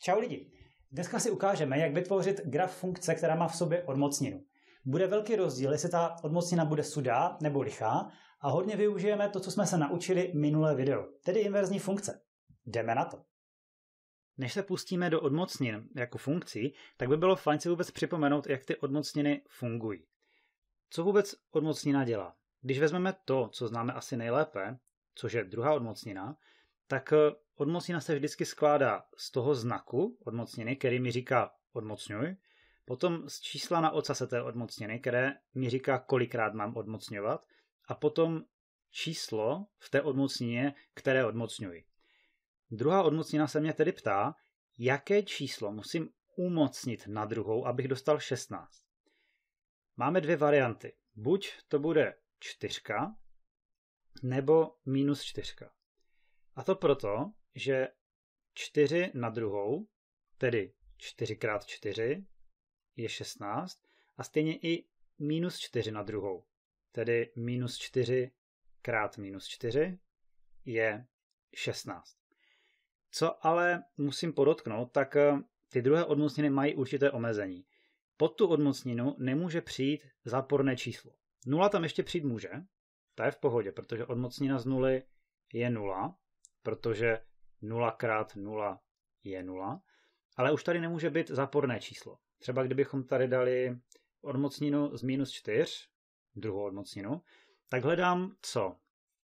Čau lidi! Dneska si ukážeme, jak vytvořit graf funkce, která má v sobě odmocninu. Bude velký rozdíl, jestli ta odmocnina bude sudá nebo lichá a hodně využijeme to, co jsme se naučili minulé video, tedy inverzní funkce. Jdeme na to! Než se pustíme do odmocnin jako funkcí, tak by bylo fajn si vůbec připomenout, jak ty odmocniny fungují. Co vůbec odmocnina dělá? Když vezmeme to, co známe asi nejlépe, což je druhá odmocnina, tak eh, Odmocnina se vždycky skládá z toho znaku odmocniny, který mi říká odmocňuj, potom z čísla na ocase té odmocniny, které mi říká, kolikrát mám odmocňovat, a potom číslo v té odmocnině, které odmocňuji. Druhá odmocnina se mě tedy ptá, jaké číslo musím umocnit na druhou, abych dostal 16. Máme dvě varianty. Buď to bude čtyřka, nebo minus čtyřka. A to proto, že 4 na druhou, tedy 4 x 4 je 16 a stejně i minus 4 na druhou, tedy minus 4 krát minus 4 je 16. Co ale musím podotknout, tak eh, ty druhé odmocniny mají určité omezení. Pod tu odmocninu nemůže přijít záporné číslo. Nula tam ještě přijít může, ta je v pohodě, protože odmocnina z nuly je nula, protože 0 krát 0 je 0, ale už tady nemůže být záporné číslo. Třeba kdybychom tady dali odmocninu z minus 4, druhou odmocninu, tak hledám co?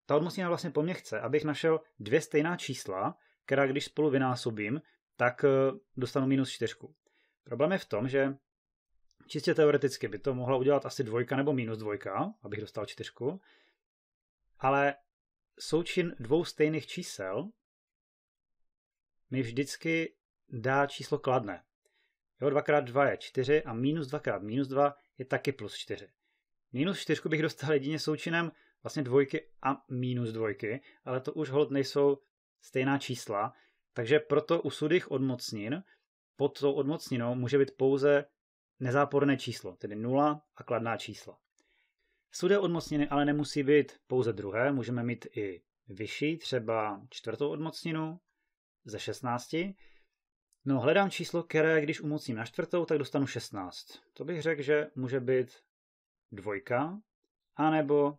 Ta odmocnina vlastně po mně chce, abych našel dvě stejná čísla, která když spolu vynásobím, tak eh, dostanu minus 4. Problém je v tom, že čistě teoreticky by to mohla udělat asi dvojka nebo minus dvojka, abych dostal čtyřku, ale součin dvou stejných čísel mi vždycky dá číslo kladné. Jo, 2x2 je 4 a minus 2x minus 2 je taky plus 4. Minus 4 bych dostal jedině součinem vlastně dvojky a minus dvojky, ale to už hold nejsou stejná čísla, takže proto u sudých odmocnin pod tou odmocninou může být pouze nezáporné číslo, tedy nula a kladná čísla. Sudé odmocniny ale nemusí být pouze druhé, můžeme mít i vyšší, třeba čtvrtou odmocninu, ze 16. No, hledám číslo, které když umocním na čtvrtou, tak dostanu 16. To bych řekl, že může být dvojka, anebo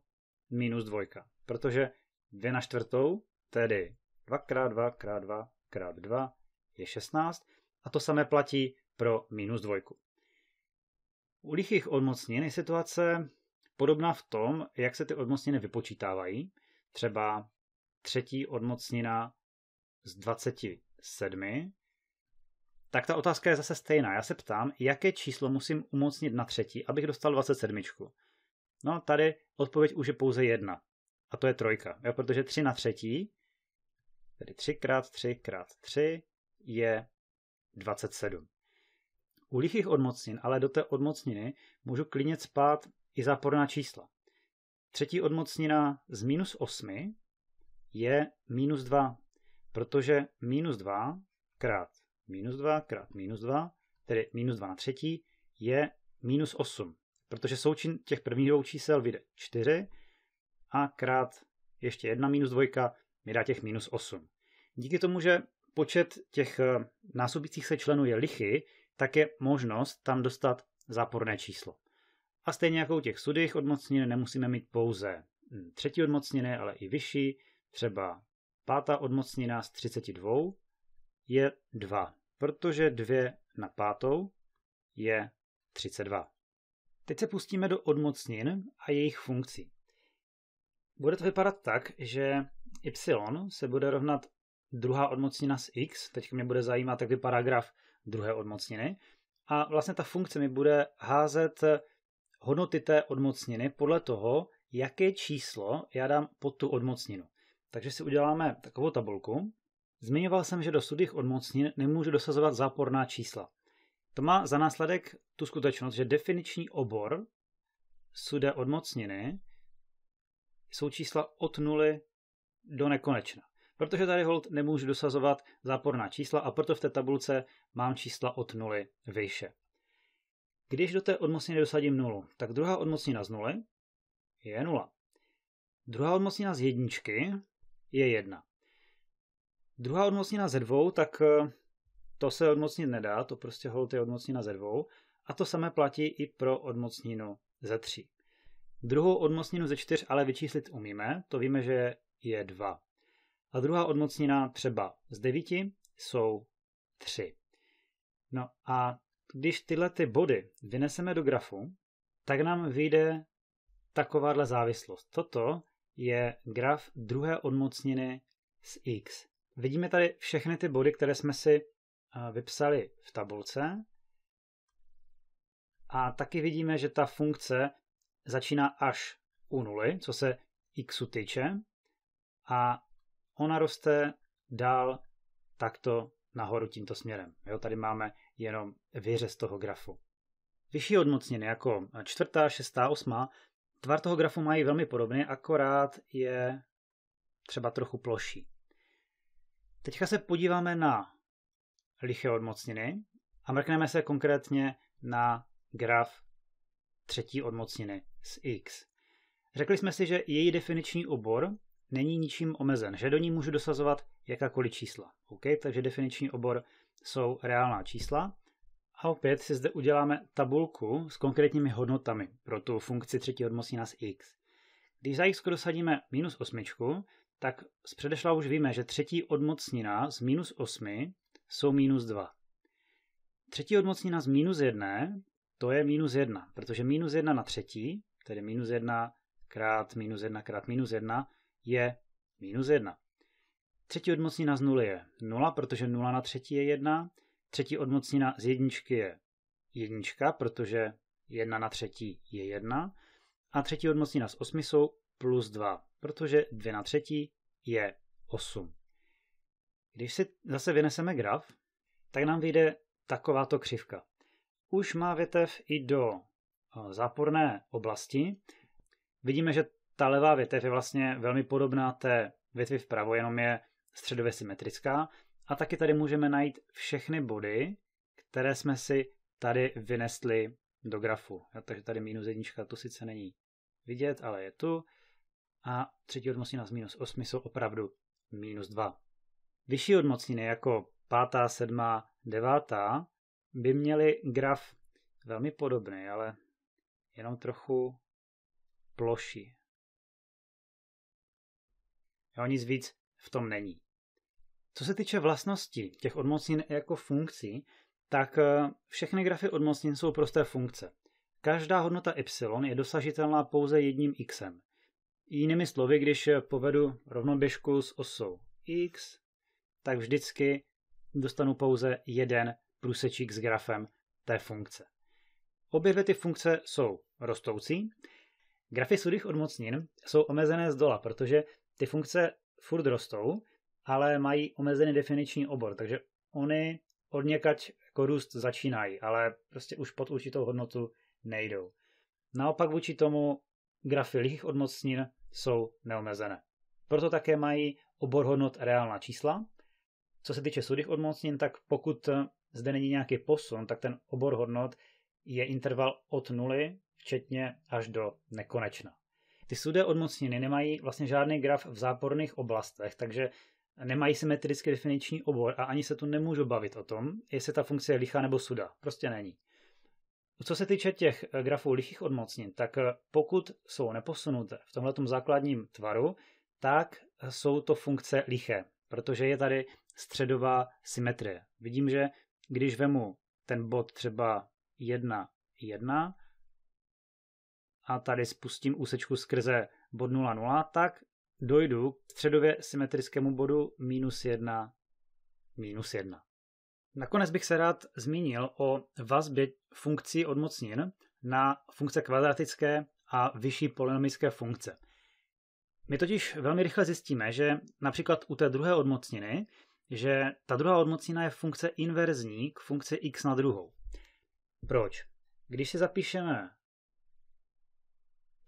minus dvojka. Protože 2 na čtvrtou, tedy 2x2 x2 x2 je 16 a to samé platí pro minus dvojku. U lichých odmocnin je situace podobná v tom, jak se ty odmocniny vypočítávají. Třeba třetí odmocnina z 27, tak ta otázka je zase stejná. Já se ptám, jaké číslo musím umocnit na třetí, abych dostal 27. No, tady odpověď už je pouze jedna. A to je trojka, jo? protože 3 na třetí, tedy 3 krát 3 krát 3 je 27. U lichých odmocnin, ale do té odmocniny můžu klidně spát i záporná čísla. Třetí odmocnina z minus 8 je minus 2 protože minus 2 krát minus 2 krát minus 2, tedy minus 2 na třetí, je minus 8, protože součin těch prvních dvou čísel vyjde 4 a krát ještě jedna minus dvojka mi dá těch minus 8. Díky tomu, že počet těch eh, násobících se členů je lichý, tak je možnost tam dostat záporné číslo. A stejně jako u těch sudých odmocnin nemusíme mít pouze hm, třetí odmocniny, ale i vyšší, třeba pátá odmocnina z 32 je 2, protože 2 na pátou je 32. Teď se pustíme do odmocnin a jejich funkcí. Bude to vypadat tak, že y se bude rovnat druhá odmocnina z x, teď mě bude zajímat, jak vypadá graf druhé odmocniny, a vlastně ta funkce mi bude házet hodnoty té odmocniny podle toho, jaké číslo já dám pod tu odmocninu. Takže si uděláme takovou tabulku. Zmiňoval jsem, že do sudých odmocnin nemůžu dosazovat záporná čísla. To má za následek tu skutečnost, že definiční obor sudé odmocniny jsou čísla od nuly do nekonečna. Protože tady hold nemůžu dosazovat záporná čísla a proto v té tabulce mám čísla od nuly vyše. Když do té odmocniny dosadím nulu, tak druhá odmocnina z nuly je nula. Druhá odmocnina z jedničky je jedna. Druhá odmocnina ze dvou, tak eh, to se odmocnit nedá, to prostě hold je odmocnina ze dvou. A to samé platí i pro odmocninu ze tří. Druhou odmocninu ze čtyř ale vyčíslit umíme, to víme, že je dva. A druhá odmocnina třeba z devíti jsou tři. No a když tyhle ty body vyneseme do grafu, tak nám vyjde takováhle závislost. Toto je graf druhé odmocniny z x. Vidíme tady všechny ty body, které jsme si eh, vypsali v tabulce. A taky vidíme, že ta funkce začíná až u nuly, co se x týče. A ona roste dál takto nahoru tímto směrem. Jo, tady máme jenom vyřez toho grafu. Vyšší odmocniny jako čtvrtá, šestá, osmá Tvar toho grafu mají velmi podobný, akorát je třeba trochu ploší. Teďka se podíváme na liché odmocniny a mrkneme se konkrétně na graf třetí odmocniny z X. Řekli jsme si, že její definiční obor není ničím omezen, že do ní můžu dosazovat jakákoliv čísla. OK, Takže definiční obor jsou reálná čísla a opět si zde uděláme tabulku s konkrétními hodnotami pro tu funkci třetího odmocnina nás x. Když za x dosadíme minus osmičku, tak z předešla už víme, že třetí odmocnina z minus 8 jsou minus 2. Třetí odmocnina z minus 1 to je minus 1, protože minus 1 na třetí, tedy minus 1 krát minus 1 krát minus 1 je minus 1. Třetí odmocnina z 0 je 0, protože 0 na třetí je 1. Třetí odmocnina z jedničky je jednička, protože jedna na třetí je jedna. A třetí odmocnina z osmi jsou plus dva, protože dvě na třetí je osm. Když si zase vyneseme graf, tak nám vyjde takováto křivka. Už má větev i do eh, záporné oblasti. Vidíme, že ta levá větev je vlastně velmi podobná té větvi vpravo, jenom je středově symetrická. A taky tady můžeme najít všechny body, které jsme si tady vynesli do grafu. Jo, takže tady minus jednička, to sice není vidět, ale je tu. A třetí odmocnina z minus 8 jsou opravdu minus 2. Vyšší odmocniny jako pátá, sedmá, devátá by měly graf velmi podobný, ale jenom trochu ploší. Jo, nic víc v tom není. Co se týče vlastností těch odmocnin jako funkcí, tak eh, všechny grafy odmocnin jsou prosté funkce. Každá hodnota y je dosažitelná pouze jedním xem. Jinými slovy, když eh, povedu rovnoběžku s osou x, tak vždycky dostanu pouze jeden průsečík s grafem té funkce. Obě dvě ty funkce jsou rostoucí. Grafy sudých odmocnin jsou omezené z dola, protože ty funkce furt rostou ale mají omezený definiční obor, takže oni od někač jako růst začínají, ale prostě už pod určitou hodnotu nejdou. Naopak vůči tomu grafy lichých odmocnin jsou neomezené. Proto také mají obor hodnot reálná čísla. Co se týče sudých odmocnin, tak pokud zde není nějaký posun, tak ten obor hodnot je interval od nuly, včetně až do nekonečna. Ty sudé odmocniny nemají vlastně žádný graf v záporných oblastech, takže nemají symetrický definiční obor a ani se tu nemůžu bavit o tom, jestli ta funkce je lichá nebo suda. Prostě není. Co se týče těch eh, grafů lichých odmocnin, tak eh, pokud jsou neposunuté v tomto základním tvaru, tak eh, jsou to funkce liché, protože je tady středová symetrie. Vidím, že když vemu ten bod třeba 1, 1 a tady spustím úsečku skrze bod 0, 0, tak dojdu k středově symetrickému bodu minus 1, minus 1. Nakonec bych se rád zmínil o vazbě funkcí odmocnin na funkce kvadratické a vyšší polynomické funkce. My totiž velmi rychle zjistíme, že například u té druhé odmocniny, že ta druhá odmocnina je funkce inverzní k funkci x na druhou. Proč? Když si zapíšeme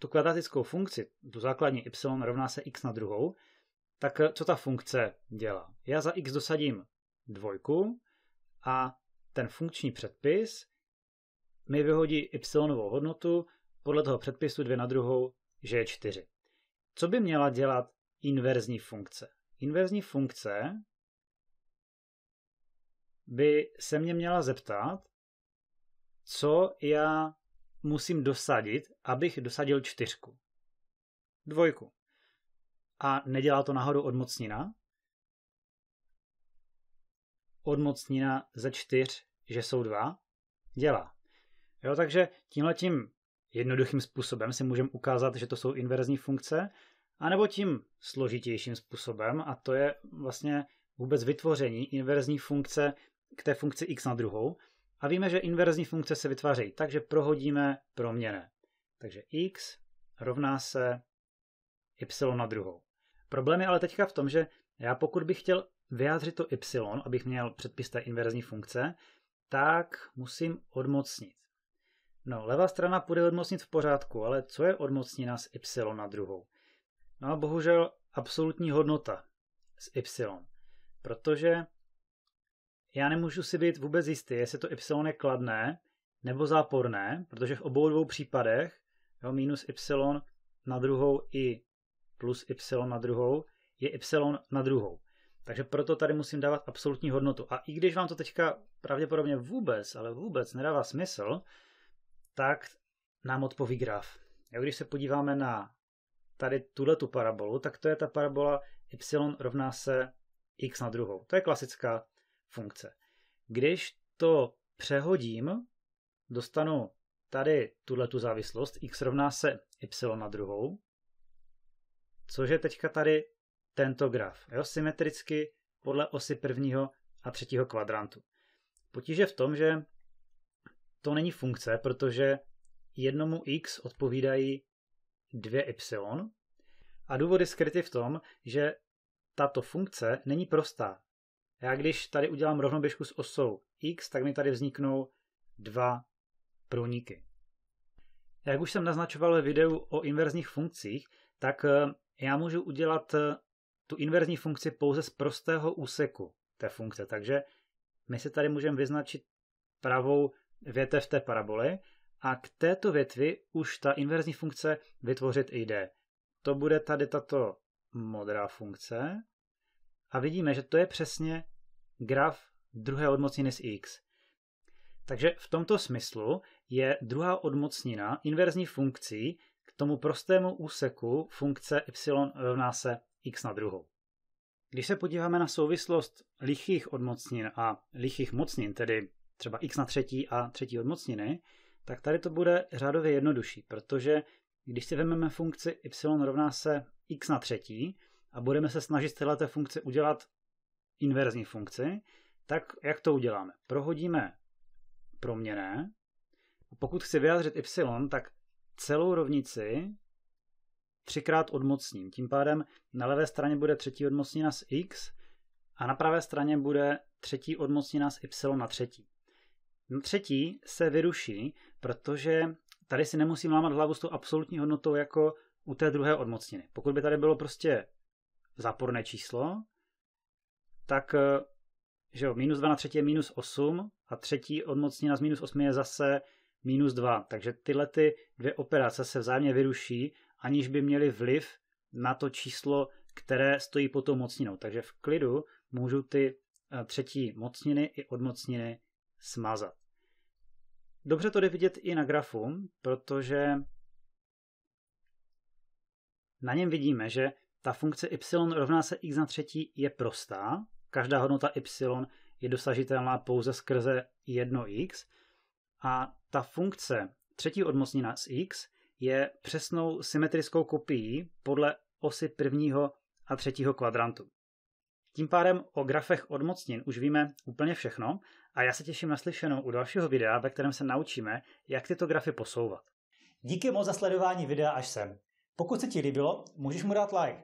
tu kvadratickou funkci, tu základní y rovná se x na druhou, tak eh, co ta funkce dělá? Já za x dosadím dvojku a ten funkční předpis mi vyhodí y hodnotu podle toho předpisu 2 na druhou, že je 4. Co by měla dělat inverzní funkce? Inverzní funkce by se mě měla zeptat, co já musím dosadit, abych dosadil čtyřku. Dvojku. A nedělá to náhodou odmocnina? Odmocnina ze čtyř, že jsou dva? Dělá. Jo, takže tímhle tím jednoduchým způsobem si můžeme ukázat, že to jsou inverzní funkce, anebo tím složitějším způsobem, a to je vlastně vůbec vytvoření inverzní funkce k té funkci x na druhou, a víme, že inverzní funkce se vytvářejí tak, že prohodíme proměné. Takže x rovná se y na druhou. Problém je ale teďka v tom, že já pokud bych chtěl vyjádřit to y, abych měl předpis té inverzní funkce, tak musím odmocnit. No, levá strana půjde odmocnit v pořádku, ale co je odmocnina z y na druhou? No a bohužel absolutní hodnota z y, protože já nemůžu si být vůbec jistý, jestli to y je kladné nebo záporné, protože v obou dvou případech jo, minus y na druhou i plus y na druhou je y na druhou. Takže proto tady musím dávat absolutní hodnotu. A i když vám to teďka pravděpodobně vůbec, ale vůbec nedává smysl, tak nám odpoví graf. Jo, když se podíváme na tady tuhle tu parabolu, tak to je ta parabola y rovná se x na druhou. To je klasická funkce. Když to přehodím, dostanu tady tuhle tu závislost, x rovná se y na druhou, což je teďka tady tento graf, jo, symetricky podle osy prvního a třetího kvadrantu. Potíže v tom, že to není funkce, protože jednomu x odpovídají dvě y a důvod skryty v tom, že tato funkce není prostá. Já když tady udělám rovnoběžku s osou x, tak mi tady vzniknou dva průniky. Jak už jsem naznačoval ve videu o inverzních funkcích, tak eh, já můžu udělat eh, tu inverzní funkci pouze z prostého úseku té funkce. Takže my si tady můžeme vyznačit pravou větev té paraboly a k této větvi už ta inverzní funkce vytvořit jde. To bude tady tato modrá funkce a vidíme, že to je přesně graf druhé odmocniny z x. Takže v tomto smyslu je druhá odmocnina inverzní funkcí k tomu prostému úseku funkce y rovná se x na druhou. Když se podíváme na souvislost lichých odmocnin a lichých mocnin, tedy třeba x na třetí a třetí odmocniny, tak tady to bude řádově jednodušší, protože když si vezmeme funkci y rovná se x na třetí, a budeme se snažit z této funkce udělat inverzní funkci, tak jak to uděláme? Prohodíme proměné a pokud chci vyjádřit y, tak celou rovnici třikrát odmocním. Tím pádem na levé straně bude třetí odmocnina z x a na pravé straně bude třetí odmocnina z y na třetí. Na třetí se vyruší, protože tady si nemusím lámat hlavu s tou absolutní hodnotou jako u té druhé odmocniny. Pokud by tady bylo prostě záporné číslo, tak eh, že jo, minus 2 na třetí je minus 8 a třetí odmocnina z minus 8 je zase minus 2. Takže tyhle ty dvě operace se vzájemně vyruší, aniž by měly vliv na to číslo, které stojí pod tou mocninou. Takže v klidu můžu ty eh, třetí mocniny i odmocniny smazat. Dobře to jde vidět i na grafu, protože na něm vidíme, že ta funkce y rovná se x na třetí je prostá. Každá hodnota y je dosažitelná pouze skrze jedno x A ta funkce třetí odmocnina z x je přesnou symetrickou kopií podle osy prvního a třetího kvadrantu. Tím pádem o grafech odmocnin už víme úplně všechno a já se těším na slyšenou u dalšího videa, ve kterém se naučíme, jak tyto grafy posouvat. Díky moc za sledování videa až sem. Pokud se ti líbilo, můžeš mu dát like